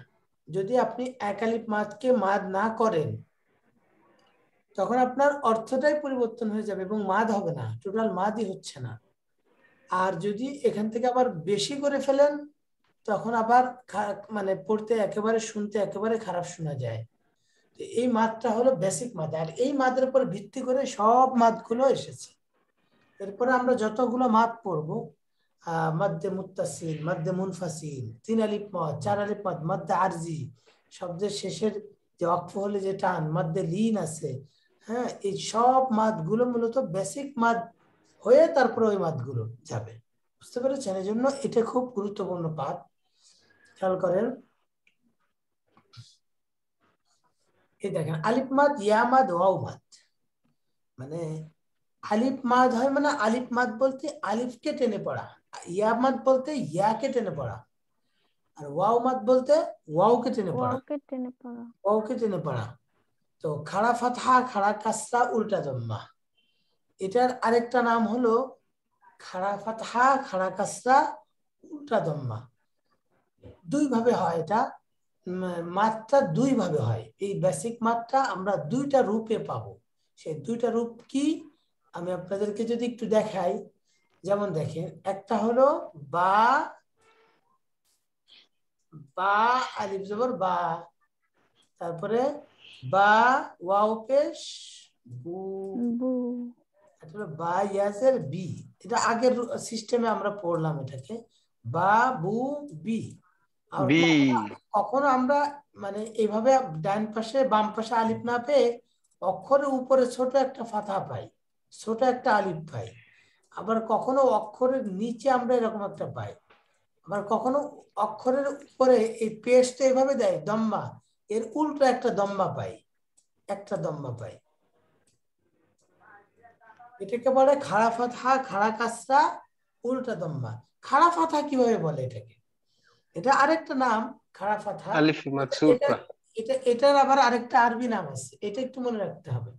যদি আপনি একালিপ মাদকে মাদ না করেন তখন আপনার অর্থটাই পরিবর্তন হয়ে যাবে এবং মাদ হবে না টোটাল মাদই হচ্ছে না আর যদি এখান থেকে আবার বেশি করে ফেলেন তখন আবার মানে পড়তে একেবারে শুনতে একেবারে খারাপ শোনা যায় তো এই মাদটা হলো বেসিক মাদ আর এই মাদের উপর ভিত্তি করে সব মাদগুলো এসেছে এরপরে আমরা যতগুলো মাদ পড়বো মাদ্দে মুতাসিল মাদ্দে মুনফাসিল তিন আলিপ মদ চার আলিপ মদ মাদ্যে আরজি শব্দের শেষের যে অক্ষ হলে যে টান মাদ্দে লিন আছে হ্যাঁ এই সব মাদগুলো মূলত বেসিক মাদ হয়ে তারপরে ওই মাতগুলো যাবে বুঝতে পেরেছেন এই জন্য এটা খুব গুরুত্বপূর্ণ পাঠ খেয়াল করেন এই দেখেন মাদ ইয়ামাদ ওয়াও মাদ মানে আলিফ মাদ হয় মানে আলিফ মাদ বলতে আলিফকে টেনে পড়া ইয়ামাদ বলতে ইয়াকে টেনে পড়া আর ওয়াও মাদ বলতে ওয়াওকে টেনে পড়া ওয়াওকে টেনে পড়া তো খাড়া ফাতহা খাড়া কাসরা উল্টা দম্মা এটার আরেকটা নাম হলো খাড়া ফাতহা খাড়া কাসরা উল্টা দম্মা দুইভাবে হয় এটা মাত্রা দুইভাবে হয় এই বেসিক মাত্রা আমরা দুইটা রূপে পাব সেই দুইটা রূপ কি আমি আপনাদেরকে যদি একটু দেখাই যেমন দেখেন একটা হলো বা বা আলিফ জবর বা তারপরে বা ওয়াও পেশ বু এটা বা ইয়াসের বি এটা আগের সিস্টেমে আমরা পড়লাম এটাকে বা বু বি বি কখনো আমরা মানে এইভাবে ডান পাশে বাম পাশে আলিফ না পেয়ে অক্ষরের উপরে ছোট একটা ফাতা পাই ছোট একটা আলিফ পাই আবার কখনো অক্ষরের নিচে আমরা এরকম একটা পাই আবার কখনো অক্ষরের উপরে এই পেস্টটা এভাবে দেয় দম্মা এর উল্টো একটা দম্বা পাই একটা দম্বা পাই এটাকে বলে খাড়া ফাথা খাড়া কাঁচরা উল্টা দম্বা খাড়া ফাথা কিভাবে বলে এটাকে এটা আরেকটা নাম খাড়া ফাথা এটা এটার আবার আরেকটা আরবি নাম আছে এটা একটু মনে রাখতে হবে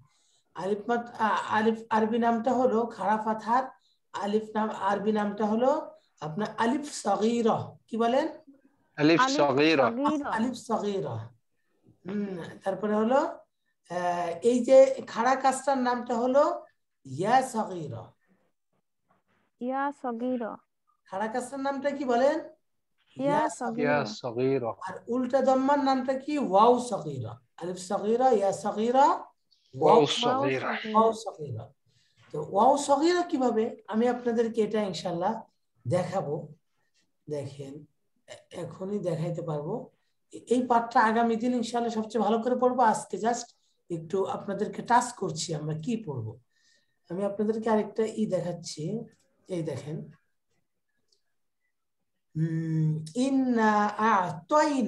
আলিফ আলিফ আরবি নামটা হলো খাড়া ফাথার আলিফ নাম আরবি নামটা হলো আপনার আলিফ সগীরা কি বলেন আলিফ সগীরা আলিফ সগীরা তারপরে হলো এই যে খাড়া কাস্টার নামটা হলো ইয়া সগির ইয়া সগির খাড়া কাস্টার নামটা কি বলেন আর উল্টা দম্মার নামটা কি ওয়াও সগির আলিফ সগির ইয়া সগির ওয়াও ওয়াও সগির তো ওয়াও সগির কিভাবে আমি আপনাদেরকে এটা ইনশাল্লাহ দেখাবো দেখেন এখনই দেখাইতে পারবো এই পাঠটা আগামী দিন ইনশাল্লাহ সবচেয়ে ভালো করে পড়বো আজকে জাস্ট একটু আপনাদেরকে টাচ করছি আমরা কি পড়ব আমি আপনাদেরকে আরেকটা ই দেখাচ্ছি এই দেখেন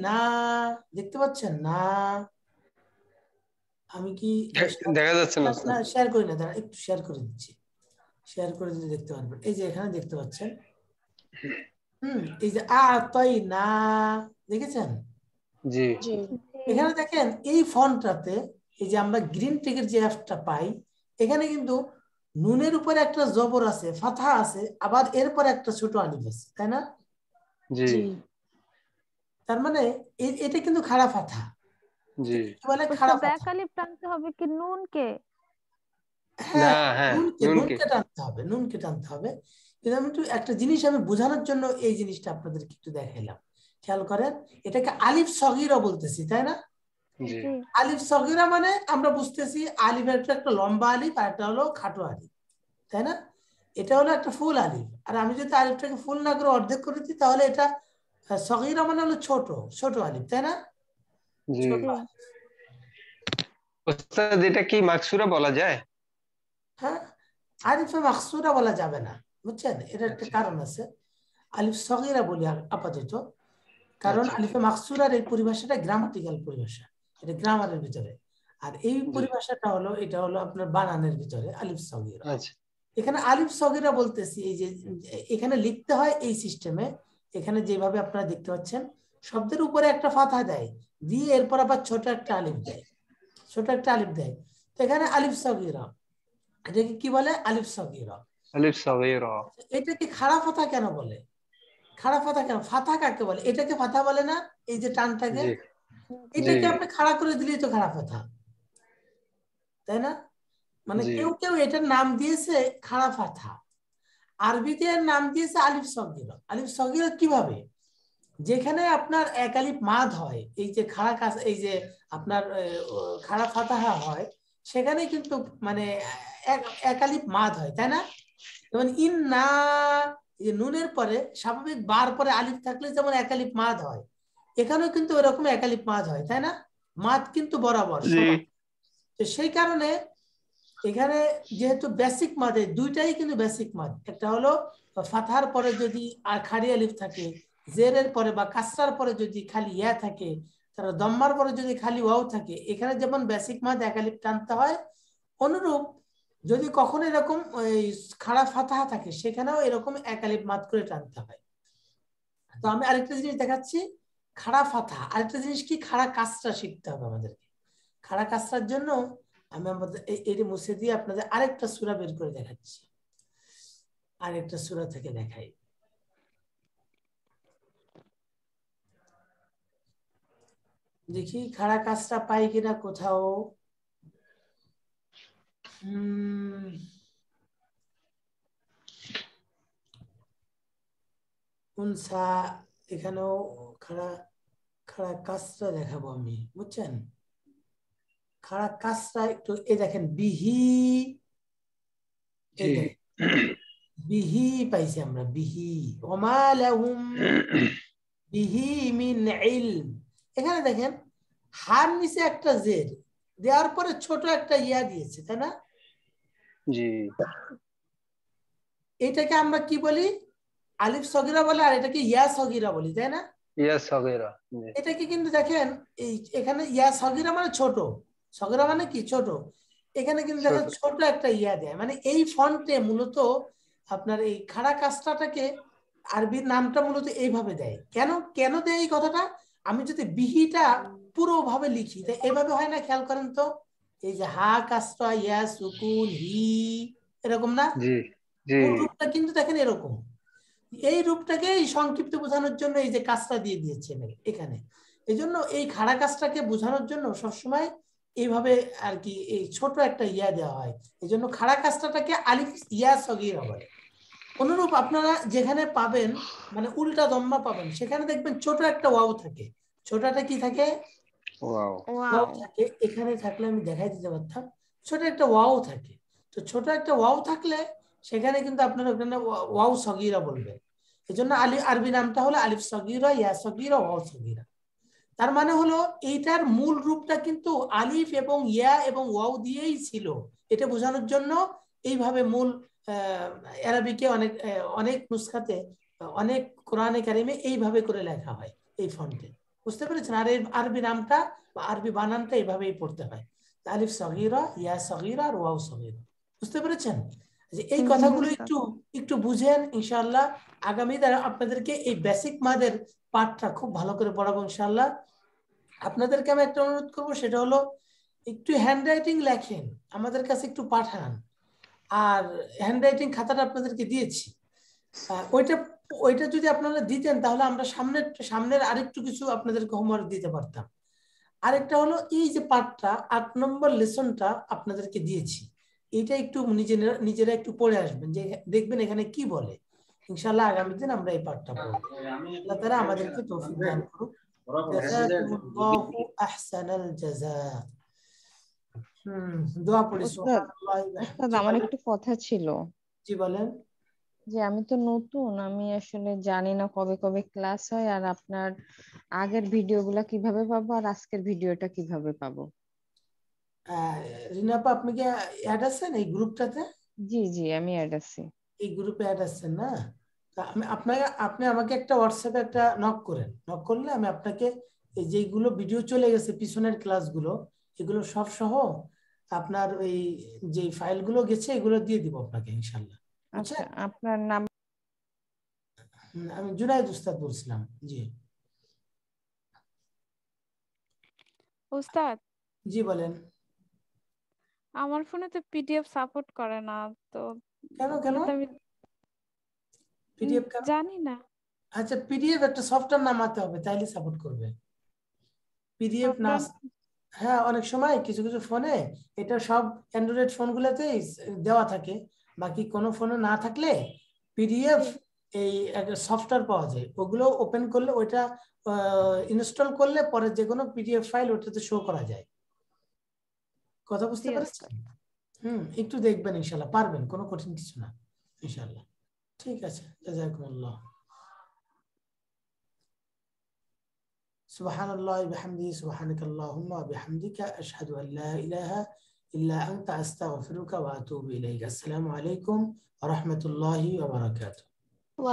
না দেখতে পাচ্ছেন না আমি কি দেখা যাচ্ছে না শেয়ার করি না দাঁড়া একটু শেয়ার করে দিচ্ছি শেয়ার করে দিলে দেখতে পারবেন এই যে এখানে দেখতে পাচ্ছেন হম এই যে তাই না দেখেছেন এখানে দেখেন এই ফন্টটাতে এই যে আমরা গ্রিন টেকের যে অ্যাপটা পাই এখানে কিন্তু নুনের উপরে একটা জবর আছে ফাথা আছে আবার এরপর একটা ছোট আলিফ আছে তাই না জি তার মানে এটা কিন্তু খারাপ ফাথা জি মানে খাড়া ব্যাক আলিফ টানতে হবে কি হ্যাঁ, হ্যাঁ, নুনকে টানতে হবে নুনকে টানতে হবে কিন্তু আমি একটু একটা জিনিস আমি বোঝানোর জন্য এই জিনিসটা আপনাদেরকে একটু দেখাইলাম খেয়াল করেন এটাকে আলিফ সগিরা বলতেছি তাই না আলিফ সগিরা মানে আমরা বুঝতেছি আলিফের একটা লম্বা আলিফ আর একটা হলো খাটো আলিফ তাই না এটা হলো একটা ফুল আলিফ আর আমি যদি আলিফটাকে ফুল না করে অর্ধেক করে দিই তাহলে এটা সগিরা মানে হলো ছোট ছোট আলিফ তাই না ওস্তাদ এটা কি মাকসুরা বলা যায় হ্যাঁ আলিফে মাকসুরা বলা যাবে না বুঝছেন এটা একটা আচ্ছা। কারণ আছে আলিফ সগিরা বলি আপাতত কারণ আচ্ছা। আলিফে মাকসুরার এই পরিভাষাটা গ্রামাটিক্যাল পরিভাষা এটা গ্রামারের ভিতরে আর এই পরিভাষাটা হলো এটা হলো আপনার বানানের ভিতরে আলিফ সগিরা আচ্ছা। এখানে আলিফ সগিরা বলতেছি এই যে এখানে লিখতে হয় এই সিস্টেমে এখানে যেভাবে আপনারা দেখতে পাচ্ছেন শব্দের উপরে একটা ফাথা দেয় দিয়ে এরপর আবার ছোট একটা আলিফ দেয় ছোট একটা আলিফ দেয় তো এখানে আলিফ সগিরা এটাকে কি বলে আলিফ সগিরা আলিফ সগিরা এটাকে খারাপ কথা কেন বলে খাড়া ফাতা কেন ফাতা কাকে বলে এটাকে ফাতা বলে না এই যে টানটাকে এটাকে আপনি খাড়া করে দিলেই তো খাড়া ফাতা তাই না মানে কেউ কেউ এটার নাম দিয়েছে খাড়া ফাতা আরবিতে এর নাম দিয়েছে আলিফ সগির আলিফ সগির কিভাবে যেখানে আপনার এক আলিফ মাদ হয় এই যে খাড়া কাজ এই যে আপনার খাড়া ফাতাহা হয় সেখানে কিন্তু মানে এক আলিফ মাদ হয় তাই না যেমন ইন্না নুনের পরে স্বাভাবিক বার পরে আলিফ থাকলে যেমন একালিপ মাদ হয় এখানেও কিন্তু ওরকম একালিপ মাদ হয় তাই না মাদ কিন্তু বরাবর তো সেই কারণে এখানে যেহেতু বেসিক মাদে দুইটাই কিন্তু বেসিক মাদ একটা হলো ফাথার পরে যদি আর খারি আলিফ থাকে জেরের পরে বা কাস্টার পরে যদি খালি ইয়া থাকে তারা দম্মার পরে যদি খালি ওয়াও থাকে এখানে যেমন বেসিক মাদ একালিপ টানতে হয় অনুরূপ যদি কখনো এরকম খারাপ ফাতাহা থাকে সেখানেও এরকম একালিপ মাত করে টানতে হয় তো আমি আরেকটা জিনিস দেখাচ্ছি খারাপ ফাতাহা আরেকটা জিনিস কি খারাপ কাজটা শিখতে হবে আমাদেরকে খারাপ কাজটার জন্য আমি আমাদের এটি মুছে দিয়ে আপনাদের আরেকটা সুরা বের করে দেখাচ্ছি আরেকটা সুরা থেকে দেখাই দেখি খারাপ কাজটা পাই কিনা কোথাও উনসা hmm. এখানেও কাজটা দেখাবো আমি বুঝছেন কাজটা একটু দেখেন বিহি বিহি পাইছি আমরা বিহি বিহি মিন ইলম এখানে দেখেন হার নিচে একটা জের দেওয়ার পরে ছোট একটা ইয়া দিয়েছে তাই না এটাকে আমরা কি বলি আলিফ সগিরা বলে আর এটাকে ইয়া সগিরা বলি তাই না ইয়া সগিরা এটাকে কিন্তু দেখেন এখানে ইয়া সগিরা মানে ছোট সগিরা মানে কি ছোট এখানে কিন্তু দেখেন ছোট একটা ইয়া দেয় মানে এই ফন্টে মূলত আপনার এই খাড়া কাস্টাটাকে আরবির নামটা মূলত এইভাবে দেয় কেন কেন দেয় এই কথাটা আমি যদি বিহিটা পুরোভাবে লিখি তাই এভাবে হয় না খেয়াল করেন তো এই যে হা কাস্তা ইয়া সুকুন হি এরকম না রূপটা কিন্তু দেখেন এরকম এই রূপটাকে সংক্ষিপ্ত বোঝানোর জন্য এই যে কাজটা দিয়ে দিয়েছে এখানে এই জন্য এই খাড়া কাজটাকে বোঝানোর জন্য সবসময় এইভাবে আর কি এই ছোট একটা ইয়া দেওয়া হয় এই জন্য খাড়া কাজটাকে আলিফ ইয়া সগির হবে অনুরূপ আপনারা যেখানে পাবেন মানে উল্টা দম্মা পাবেন সেখানে দেখবেন ছোট একটা ওয়াও থাকে ছোটটা কি থাকে এখানে থাকলে আমি দেখাই দিতে পারতাম ছোট একটা ওয়াও থাকে তো ছোট একটা ওয়াও থাকলে সেখানে কিন্তু আপনার ওখানে ওয়াও সগিরা বলবেন এই জন্য আলি আরবি নামটা হলো আলিফ সগিরা ইয়া সগিরা ওয়াও সগিরা তার মানে হলো এইটার মূল রূপটা কিন্তু আলিফ এবং ইয়া এবং ওয়াও দিয়েই ছিল এটা বোঝানোর জন্য এইভাবে মূল আরবিকে অনেক অনেক নুসখাতে অনেক কোরআনে কারিমে এইভাবে করে লেখা হয় এই ফন্টে বুঝতে পেরেছেন আর আরবি নামটা বা আরবি বানানটা এভাবেই পড়তে হয় আলিফ সহিরা ইয়া সহিরা রোয়াউ ওয়াও বুঝতে পেরেছেন যে এই কথাগুলো একটু একটু বুঝেন ইনশাল্লাহ আগামী দ্বারা আপনাদেরকে এই বেসিক মাদের পাঠটা খুব ভালো করে পড়াবো ইনশাল্লাহ আপনাদেরকে আমি একটা অনুরোধ করবো সেটা হলো একটু হ্যান্ড রাইটিং লেখেন আমাদের কাছে একটু পাঠান আর হ্যান্ড রাইটিং খাতাটা আপনাদেরকে দিয়েছি ওইটা ওইটা যদি আপনারা দিতেন তাহলে আমরা সামনের সামনের আরেকটু কিছু আপনাদেরকে হোমওয়ার্ক দিতে পারতাম আরেকটা হলো এই যে পাঠটা আট নম্বর লেসনটা আপনাদেরকে দিয়েছি এটা একটু নিজেরা নিজেরা একটু পড়ে আসবেন যে দেখবেন এখানে কি বলে ইনশাল্লাহ আগামী দিন আমরা এই পার্টটা পড়ব আল্লাহ তারা আমাদেরকে তৌফিক দান করুক আহসানাল জাযা হুম দোয়া পড়ি সুবহানাল্লাহ আমার একটু কথা ছিল জি বলেন যে আমি তো নতুন আমি আসলে জানি না কবে কবে ক্লাস হয় আর আপনার আগের ভিডিওগুলা কিভাবে পাবো আর আজকের ভিডিওটা কিভাবে পাবো রিনাপা আপনি কি অ্যাড আছেন এই গ্রুপটাতে জি জি আমি অ্যাড আছি এই গ্রুপে অ্যাড আছেন না আমি আপনাকে আপনি আমাকে একটা হোয়াটসঅ্যাপে একটা নক করেন নক করলে আমি আপনাকে এই যেগুলো ভিডিও চলে গেছে পিছনের ক্লাসগুলো এগুলো সব সহ আপনার ওই যে ফাইলগুলো গেছে এগুলো দিয়ে দিব আপনাকে ইনশাল্লাহ আচ্ছা, আচ্ছা আপনার নাম আমি জুনাইদ উস্তাদ বলছিলাম জি জি বলেন আমার ফোনে তো পিডিএফ সাপোর্ট করে না তো পিডিএফ কেন জানি না আচ্ছা পিডিএফ একটা সফটওয়্যার নামাতে হবে তাইলে সাপোর্ট করবে পিডিএফ না হ্যাঁ অনেক সময় কিছু কিছু ফোনে এটা সব অ্যান্ড্রয়েড ফোনগুলোতেই দেওয়া থাকে বাকি কোনো ফোনে না থাকলে পিডিএফ এই সফটওয়্যার পাওয়া যায় ওগুলো ওপেন করলে ওইটা ইনস্টল করলে পরে যে কোনো পিডিএফ ফাইল ওটাতে শো করা যায় কথা বুঝতে পারছেন হুম একটু দেখবেন ইনশাল্লাহ পারবেন কোনো কঠিন কিছু না ইনশাল্লাহ ঠিক আছে জাজাকুমুল্লাহ সুবহানাল্লাহি ওয়া بحمده সুবহানাকাল্লাহুম্মা ওয়া বিহামদিকা আশহাদু আল্লা ইলাহা إلا أنت أستغفرك وأتوب إليك السلام عليكم ورحمة الله وبركاته